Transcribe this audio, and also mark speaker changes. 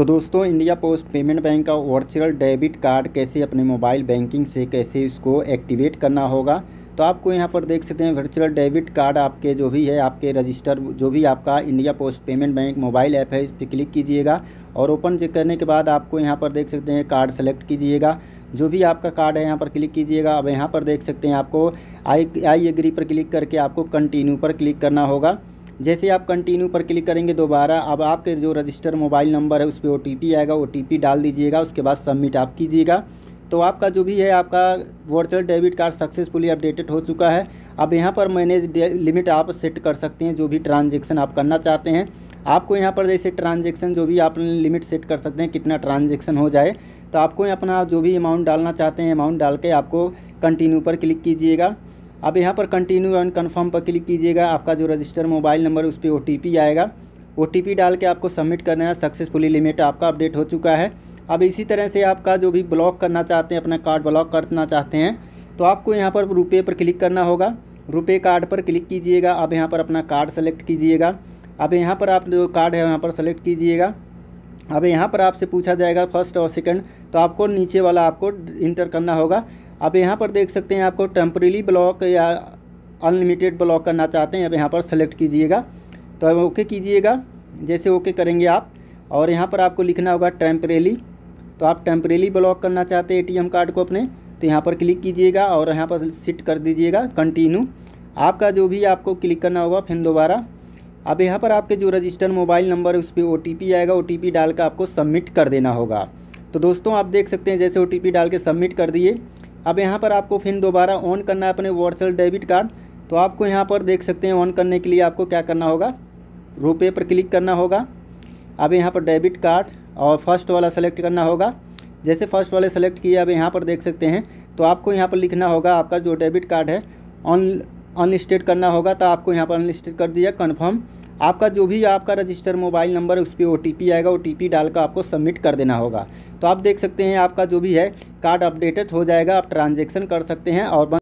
Speaker 1: तो दोस्तों India post payment bank का वर्चुअल डेबिट कार्ड कैसे अपने मोबाइल बैंकिंग से कैसे इसको एक्टिवेट करना होगा तो आपको यहाँ पर देख सकते हैं वर्चुअल डेबिट कार्ड आपके जो भी है आपके रजिस्टर जो भी आपका India post payment bank mobile app है इस पर क्लिक कीजिएगा और ओपन करने के बाद आपको यहाँ पर देख सकते हैं कार्ड सेलेक्ट कीजिएगा जो भी आपका कार्ड है यहाँ पर क्लिक कीजिएगा अब यहाँ पर देख सकते हैं आपको आई आई एग्री पर क्लिक करके आपको कंटिन्यू पर क्लिक करना होगा जैसे आप कंटिन्यू पर क्लिक करेंगे दोबारा अब आपके जो रजिस्टर मोबाइल नंबर है उस पर ओ आएगा ओ डाल दीजिएगा उसके बाद सबमिट आप कीजिएगा तो आपका जो भी है आपका virtual debit card successfully updated हो चुका है अब यहाँ पर मैनेज लिमिट आप सेट कर सकते हैं जो भी ट्रांजेक्शन आप करना चाहते हैं आपको यहाँ पर जैसे ट्रांजेक्शन जो भी आप लिमिट सेट कर सकते हैं कितना ट्रांजेक्शन हो जाए तो आपको अपना जो भी अमाउंट डालना चाहते हैं अमाउंट डाल के आपको कंटिन्यू पर क्लिक कीजिएगा अब यहाँ पर कंटिन्यू एंड कन्फर्म पर क्लिक कीजिएगा आपका जो रजिस्टर मोबाइल नंबर उस पर ओ आएगा ओ डाल के आपको सबमिट करना है सक्सेसफुली लिमिट आपका अपडेट हो चुका है अब इसी तरह से आपका जो भी ब्लॉक करना चाहते हैं अपना कार्ड ब्लॉक करना चाहते हैं तो आपको यहाँ पर रुपये पर क्लिक करना होगा रुपये कार्ड पर क्लिक कीजिएगा अब यहाँ पर अपना कार्ड सेलेक्ट कीजिएगा अब यहाँ पर आप जो कार्ड है वहाँ पर सेलेक्ट कीजिएगा अब यहाँ पर आपसे पूछा जाएगा फर्स्ट और सेकंड तो आपको नीचे वाला आपको इंटर करना होगा अब यहाँ पर देख सकते हैं आपको टेम्परेली ब्लॉक या अनलिमिटेड ब्लॉक करना चाहते हैं अब यहाँ पर सेलेक्ट कीजिएगा तो अब ओके कीजिएगा जैसे ओके करेंगे आप और यहाँ पर आपको लिखना होगा टेम्परेली तो आप टेम्परेली ब्लॉक करना चाहते हैं ए कार्ड को अपने तो यहाँ पर क्लिक कीजिएगा और यहाँ पर सिट कर दीजिएगा कंटिन्यू आपका जो भी आपको क्लिक करना होगा फिर दोबारा अब यहाँ पर आपके जो रजिस्टर्ड मोबाइल नंबर है उस पर ओ आएगा ओ डाल कर आपको सबमिट कर देना होगा तो दोस्तों आप देख सकते हैं जैसे ओ डाल के सबमिट कर दिए अब यहाँ पर आपको फिर दोबारा ऑन करना है अपने वर्चुअल डेबिट कार्ड तो आपको यहाँ पर देख सकते हैं ऑन करने के लिए आपको क्या करना होगा रुपये पर क्लिक करना होगा अब यहाँ पर डेबिट कार्ड और फर्स्ट वाला सेलेक्ट करना होगा जैसे फर्स्ट वाले सेलेक्ट किए अब यहाँ पर देख सकते हैं तो आपको यहाँ पर लिखना होगा आपका जो डेबिट कार्ड है ऑन अनलिस्टेड करना होगा तो आपको यहाँ पर अनलिस्टेड कर दिया कन्फर्म आपका जो भी आपका रजिस्टर मोबाइल नंबर है उस पर ओ आएगा ओ टी डालकर आपको सबमिट कर देना होगा तो आप देख सकते हैं आपका जो भी है कार्ड अपडेटेड हो जाएगा आप ट्रांजेक्शन कर सकते हैं और